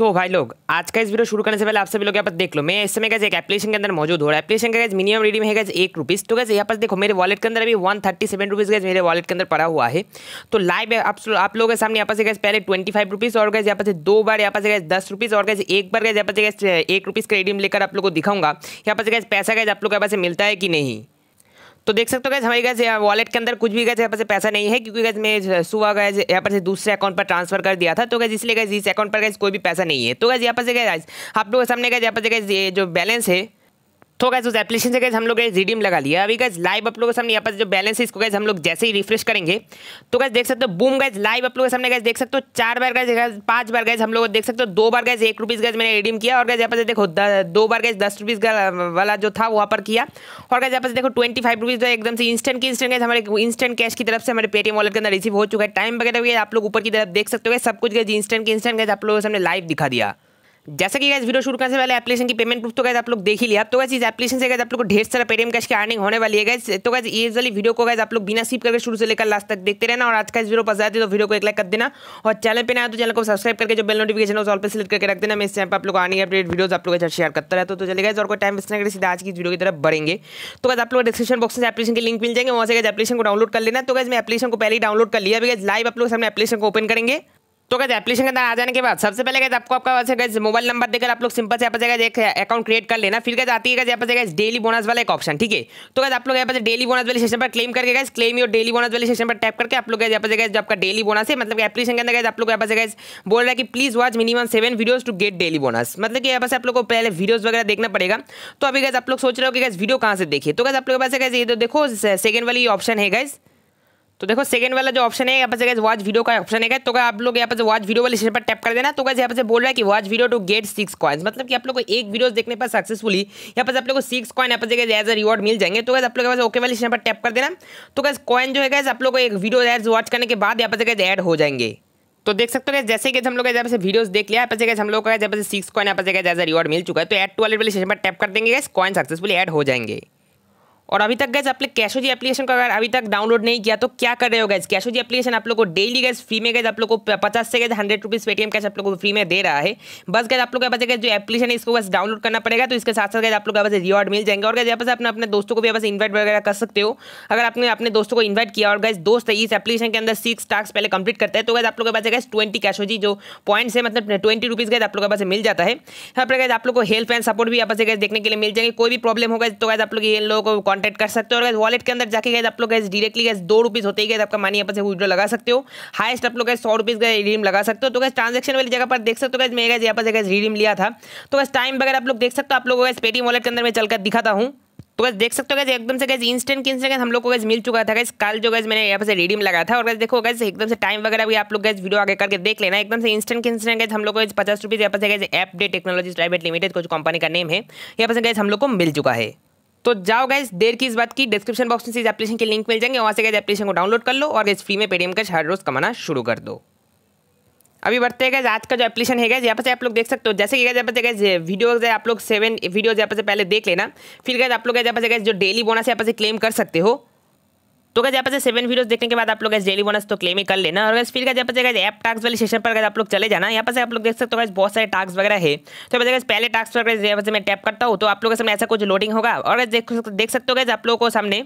तो भाई लोग आज का इस वीडियो शुरू करने से पहले आप सभी लोग यहाँ पर देख लो मैं इस समय गैस एक एप्लीकेशन के अंदर मौजूद हो रहा है एप्लीकेशन का गैस मिनिमम रेडी में है गैस एक रुपीज़ तो गैस यहाँ पर देखो मेरे वॉलेट के अंदर अभी one thirty seven rupees guys मेरे वॉलेट के अंदर पड़ा हुआ है तो लाइव आप आप लोगों के सामने यहाँ पे गए गैस पहले ट्वेंटी फाइव रुपीज़ और गैस यहाँ पर दो बार यहाँ पास से गैस दस रुपीज़ और गैस एक बार गैस यहाँ पर गैस एक रुपीज़ का रेडीम लेकर आप लोग को दिखाऊंगा यहाँ पास गैस पैसा गैस आप लोग के यहाँ मिलता है कि नहीं तो देख सकते हो गैस हमारी गैस वॉलेट uh, के अंदर कुछ भी गैस यहाँ पर पैसा नहीं है क्योंकि गैस मैं सुबह गैस यहाँ पर से दूसरे अकाउंट पर ट्रांसफर कर दिया था तो गैस इसलिए गैस इस अकाउंट पर गैस कोई भी पैसा नहीं है तो गैस यहाँ पर से गए आप लोगों के सामने गए यहाँ पर जो बैलेंस है तो गैस उस एप्लीकेशन से गैस हम लोग गए रिडीम लगा लिया अभी गैस लाइव आप लोगों के सामने यहाँ पर जो बैलेंस है इसको गैस हम लोग जैसे ही रिफ्रेश करेंगे तो गैस देख सकते हो बूम गैस लाइव आप लोगों के सामने गैस देख सकते हो चार बार गैस पांच बार गैस हम लोग देख सकते हो दो बार गैस एक रुपीज़ गैस मैंने रिडीम किया और गैस यहाँ पर देखो दो बार गैस दस रुपीज़ वाला जो था वहाँ पर किया और गैस यहाँ पर देखो ट्वेंटी फाइव रुपीज़ एकदम से इंस्टेंट की इंस्टेंट गैस हमारे इंस्टेंट कैश की तरफ से हमारे पेटीएम वॉलेट के अंदर रिसीव हो चुका है टाइम वगैरह भी आप लोग ऊपर की तरफ देख सकते हो सब कुछ गैस इंस्टेंट की इंस्टेंट गैस आप लोगों के सामने लाइव दिखा दिया जैसा कि गैस वीडियो शुरू करने से पहले एप्लीकेशन की पेमेंट प्रूफ तो गैस आप लोग देख ही लिया तो गैस इस एप्लीकेशन से गैस आप लोग को ढेर सारा पेटीएम कैश की अर्निंग होने वाली है गैस तो गैस ये वाली वीडियो को गैस आप लोग बिना सीप करके शुरू से लेकर लास्ट तक देखते रहना और आज का इस वीडियो पसंद आते है तो वीडियो को एक लाइक कर देना और चैनल पर ना तो चैनल को सब्सक्राइब करके जो बेल नोटिफिकेशन है उस ऑल पर सिलेक्ट करके रख देना मैं इस टाइम पर आप लोग आने अपडेट वीडियो आप लोग शेयर करता रहता तो चले गए और कोई टाइम वेस्ट नहीं सीधा आज की वीडियो की तरफ बढ़ेंगे तो गैस आप लोग डिस्क्रिप्शन बॉक्स से एप्लीकेशन के लिंक मिल जाएंगे वहाँ से गैस एप्लीकेशन को डाउनलोड कर लेना तो गैस मैं एप्लीकेशन को पहले ही डाउनलोड कर लिया अभी गैस लाइव आप लोग सामने एप्लीकेशन को ओपन करेंगे तो गैस एप्लीकेशन के अंदर आ जाने के बाद सबसे पहले गैस आपको आपका वैसे गैस मोबाइल नंबर देकर आप लोग सिंपल से यहाँ पर एक अकाउंट क्रिएट कर लेना फिर गैस आती है यहाँ पर गैस डेली बोनस वाला एक ऑप्शन ठीक है तो गैस आप लोग यहाँ पर डेली बोनस वाले सेशन पर क्लेम करके गए क्लेम योर डेली बोनस वाले सेशन पर टैप करके मतलब आप लोग यहाँ पर गए आपका डेली बोनस है मतलब एप्लीकेशन के अंदर गए आप लोग यहाँ पर गए बोल रहा है कि please watch minimum seven videos to get daily bonus मतलब कि यहाँ पर आप लोग को पहले वीडियोज वगैरह देखना पड़ेगा तो अभी गैस आप लोग सोच रहे हो कि गैस वीडियो कहाँ से देखिए तो गैस आप लोग पास गए ये तो देखो सेकंड वाली ऑप्शन है गैस तो देखो सेकंड वाला जो ऑप्शन है यहाँ पर वॉच वीडियो का ऑप्शन है तो आप लोग यहाँ पर वॉच वीडियो वाले पर टैप कर देना तो कैसे यहाँ पर बोल रहा है कि watch video to get six coins मतलब कि आप लोग को एक वीडियो देखने पर सक्सेसफुली यहाँ पर आप लोग को सिक्स कॉइन यहाँ पर एज अ रिवॉर्ड मिल जाएंगे तो कैसे आप लोग ओके वाले शेयर पर टैप कर देना तो कैसे कॉइन जो है आप लोग को एक वीडियो एज वॉच करने के बाद यहाँ पर एड हो जाएंगे तो देख सकते हो जैसे कि हम लोग जब से वीडियोस देख लिया है हम लोग का जब से सिक्स कॉइन यहाँ पर जैसा रिवॉर्ड मिल चुका है तो एड टू वाले वाले स्टेशन पर टैप कर देंगे कॉइन सक्सेसफुली ऐड हो जाएंगे और अभी तक गैस आप लोग कैशो जी एप्लीकेशन को अगर अभी तक डाउनलोड नहीं किया तो क्या कर रहे हो गैस कैशो जी एप्लीकेशन आप लोग को डेली गैस फ्री में गैस आप लोग को पचास से guys hundred rupees Paytm cash आप लोग को फ्री में दे रहा है बस गैस आप लोग के पास गैस जो एप्लीकेशन है इसको बस डाउनलोड करना पड़ेगा तो इसके साथ साथ गैस आप लोग पास रिवॉर्ड मिल जाएंगे और गैस यहाँ पर अपने अपने दोस्तों को भी बस इन्वाइट वगैरह कर सकते हो अगर आपने अपने दोस्तों को इन्वाइट किया और गैस दोस्त इस एप्लीकेशन के अंदर सिक्स टास्क पहले कंप्लीट करता है तो गैस आप लोग के पास गैस ट्वेंटी कैशो जी जो पॉइंट्स है मतलब ट्वेंटी रुपीज़ गैस आप लोग के पास मिल जाता है यहाँ पर गैस आप लोग को हेल्प एंड सपोर्ट भी यहाँ पर गैस देखने के लिए मिल जाएंगे कोई भी प्रॉब्लम होगा तो गैस आप लोग इन लोगों को कॉन्टैक्ट कर सकते हो और गैस वॉलेट के अंदर जाके गए आप लोग गैस डायरेक्टली गैस दो रुपीज़ होते ही गए आपका मनी यहाँ से विड्रो लगा सकते हो हाइस्ट आप लोग गए सौ रुपीज़ का रिडीम लगा सकते हो तो गैस ट्रांजेक्शन वाली जगह पर देख सकते हो गैस मेरे गैस यहाँ पर गैस रिडीम लिया था तो बस टाइम वगैरह आप लोग देख सकते हो आप लोगों को पेटीएम वॉलेट के अंदर मैं चलकर दिखाता हूँ तो गैस देख सकते हो गैस एकदम से गैस इंस्टेंट इंस्टेंट हम लोग को गैस मिल चुका था गैस कल जो गैस मैंने यहाँ से रिडीम लगाया था और गैस देखो गैस एकदम से टाइम वगैरह भी आप लोग गैस वीडियो आगे करके देख लेना एकदम से इंस्टेंट इंस्टेंट गैस हम लोग को पचास रुपीज़ यहाँ पर guys app day technology private limited कुछ कंपनी का नेम है यहाँ पर गैस हम लोग को मिल चुका है तो जाओ गाइज देर की इस बात की डिस्क्रिप्शन बॉक्स में इस एप्लीकेशन के लिंक मिल जाएंगे वहाँ से गए एप्लीकेशन को डाउनलोड कर लो और इस फ्री में पेटीएम कैश हर रोज़ कमाना शुरू कर दो अभी बढ़ते हैं आज का जो एप्लीकेशन है यहाँ पर आप लोग देख सकते हो जैसे कि यहाँ पर वीडियो है आप लोग सेवन वीडियो यहाँ पर पहले देख लेना फिर गैस आप लोग जो डेली बोनस यहाँ पर क्लेम कर सकते हो तो गैस यहाँ पर सेवन वीडियोस देखने के बाद आप लोग डेली बोनस तो क्लेम ही कर लेना और फिर गैस यहाँ ऐप टास्क वाले सेशन पर आप लोग चले जाना यहाँ पर आप लोग देख सकते हो बहुत सारे टास्क वगैरह है तो यहाँ पर पहले टास्क वगैरह पर मैं टैप करता हूँ तो आप लोग के सामने ऐसा कुछ लोडिंग होगा और देख सकते हो गए आप लोगों को सामने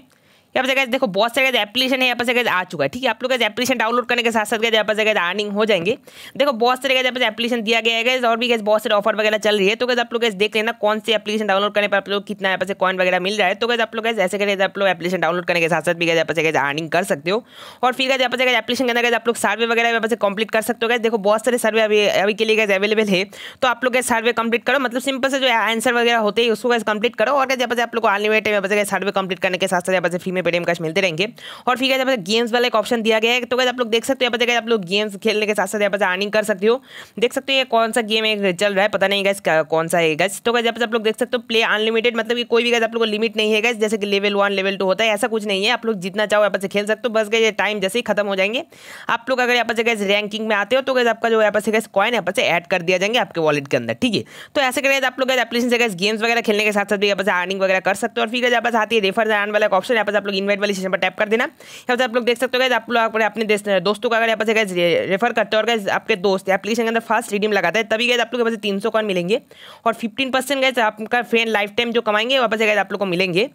यहाँ पर देखो बहुत सारे एप्लीकेशन है यहाँ पर आ चुका है ठीक है आप लोग एप्लीकेशन डाउनलोड करने के साथ साथ यहाँ पर अर्निंग हो जाएंगे देखो बहुत सारे यहाँ पर एप्लीकेशन दिया गया है और भी बहुत सारे ऑफर वगैरह चल रही है तो कैसे आप लोग देख लेना कौन से एप्लीकेशन डाउनलोड करने पर आप लोग कितना यहाँ पर कॉइन वगैरह मिल रहा है तो कैसे आप लोग ऐसे करके आप लोग एप्लीकेशन डाउनलोड करने के साथ साथ भी यहाँ पर अर्निंग कर सकते हो और फिर यहाँ पर एप्लीकेशन करना आप लोग सर्वे वगैरह यहाँ पर कंप्लीट कर सकते हो गए देखो बहुत सारे सर्वे अभी अभी के लिए गैस अवेलेबल है तो आप लोग सर्वे कंप्लीट करो मतलब सिंपल से जो आंसर वगैरह होते हैं उसको गैस कंप्लीट करो और कैसे आप लोग अनलिमिटेड यहाँ पर सर्वे कंप्लीट करने के साथ साथ यहाँ पर फ्री में पेटीएम कैश मिलते रहेंगे और फिर यहाँ पर गेम्स वाला एक ऑप्शन दिया गया है तो कैसे आप लोग देख सकते हो यहाँ पर आप लोग गेम्स खेलने के साथ साथ यहाँ पर अर्निंग कर सकते हो देख सकते हो ये कौन सा गेम एक चल रहा है पता नहीं गैस कौन सा है गैस तो कैसे आप लोग देख सकते हो प्ले अनलिमिटेड मतलब कि कोई भी गैस आप लोग को लिमिट नहीं है गैस जैसे कि लेवल वन लेवल टू होता है ऐसा कुछ नहीं है आप लोग जितना चाहो यहाँ पर खेल सकते हो बस गए टाइम जैसे ही खत्म हो जाएंगे आप लोग अगर यहाँ पर गैस रैंकिंग में आते हो तो गैस आपका जो यहाँ पर गैस कॉइन यहाँ पर से ऐड कर दिया जाएंगे आपके वॉलेट के अंदर ठीक है तो ऐसे करें आप लोग गैस एप्लीकेशन से गैस गेम्स वगैरह खेलने के साथ साथ भी यहाँ पर अर्निंग वगैरह कर सकते हो और फिर यहाँ आप आती है रेफर जान वाला ऑप्शन यहाँ पर आप लोग लोग इन्वाइट वाली सेशन पर टैप कर देना यहाँ से तो आप लोग देख सकते हो गए आप लोग अपने दोस्तों का अगर यहाँ पर गए रेफर करते हो और गए आपके दोस्त एप्लीकेशन के अंदर फास्ट रिडीम लगाता है तभी गए आप लोग के पास तीन सौ कॉइन मिलेंगे और फिफ्टीन परसेंट गए आपका फ्रेंड लाइफ टाइम जो कमाएंगे वापस गए आप लोग को मिलेंगे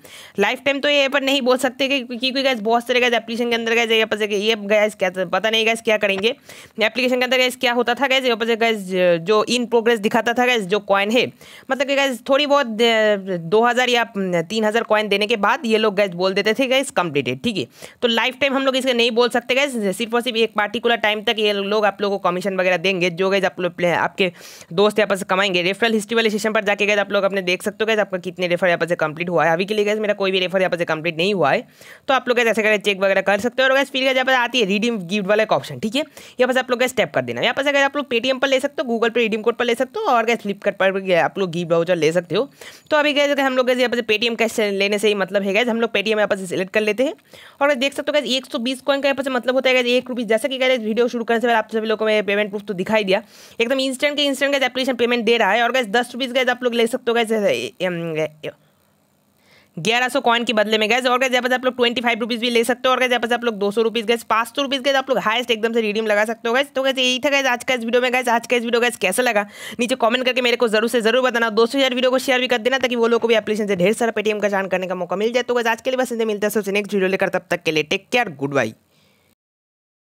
लाइफ टाइम तो ये पर नहीं बोल सकते क्योंकि गए बहुत सारे गए एप्लीकेशन के अंदर गए पास पर ये गए क्या तो पता नहीं गए क्या करेंगे एप्लीकेशन के अंदर गए क्या होता था गए यहाँ पर गैस जो इन प्रोग्रेस दिखाता था गए जो कॉइन है मतलब कि गए थोड़ी बहुत दो हज़ार या तीन हज़ार कॉइन देने के बाद ये लोग गए बोल देते थे थे गए कंप्लीटेड ठीक है तो लाइफ टाइम हम लोग इसका नहीं बोल सकते गए सिर्फ और सिर्फ एक पार्टिकुलर टाइम तक ये लोग आप लोगों को कमीशन वगैरह देंगे जो गए आप लोग आपके दोस्त यहाँ पर से कमाएंगे रेफरल हिस्ट्री वाले सेशन पर जाके गए आप लोग अपने देख सकते हो गए आपका कितने रेफर यहाँ पर से कंप्लीट हुआ है अभी के लिए गए मेरा कोई भी रेफर यहाँ पर से कंप्लीट नहीं हुआ है तो आप लोग ऐसे करके चेक वगैरह कर सकते हो और फिर यहाँ पर आती है रिडीम गिफ्ट वाला एक ऑप्शन ठीक है यहाँ पर आप लोग स्टेप कर देना यहाँ पर अगर आप लोग पेटीएम पर ले सकते हो गूगल पे रिडीम कोड पर ले सकते हो और गए फ्लिपकार्ट पर भी आप लोग गिफ्ट वाउचर ले सकते हो तो अभी गए हम लोग यहाँ पर पेटीएम कैश लेने से ही मतलब है गए हम लोग पेटीएम यहाँ पर सेलेक्ट कर लेते हैं और देख सकते हो गैस एक सौ बीस कॉइन का यहाँ पर मतलब होता है एक रुपीज़ जैसा कि गैस वीडियो शुरू करने से पहले आप सभी लोगों को मेरे पेमेंट प्रूफ तो दिखाई दिया एकदम इंस्टेंट के इंस्टेंट का एप्लीकेशन पेमेंट दे रहा है और गैस दस रुपीज़ का आप लोग ले सकते हो गैस ग्यारह सौ कॉइन के बदले में गए और गए आप लोग ट्वेंटी फाइव रुपीज़ भी ले सकते हो और गए आप लोग दो सौ रुपीज़ गए पांच सौ रुपीज़ गए आप लोग हाइस्ट एकदम से रिडीम लगा सकते हो गए तो कैसे यही था गए आज का इस वीडियो में गए आज का इस वीडियो गए कैसा लगा नीचे कमेंट करके मेरे को जरूर से जरूर बताना दो यार वीडियो को शेयर भी कर देना ताकि वो लोग को भी एप्लीकेशन से ढेर सारा पेटीएम का जान करने का मौका मिल जाए तो गए आज के लिए बस इनसे मिलता है सबसे नेक्स्ट वीडियो लेकर तब तक के लिए टेक केयर गुड बाई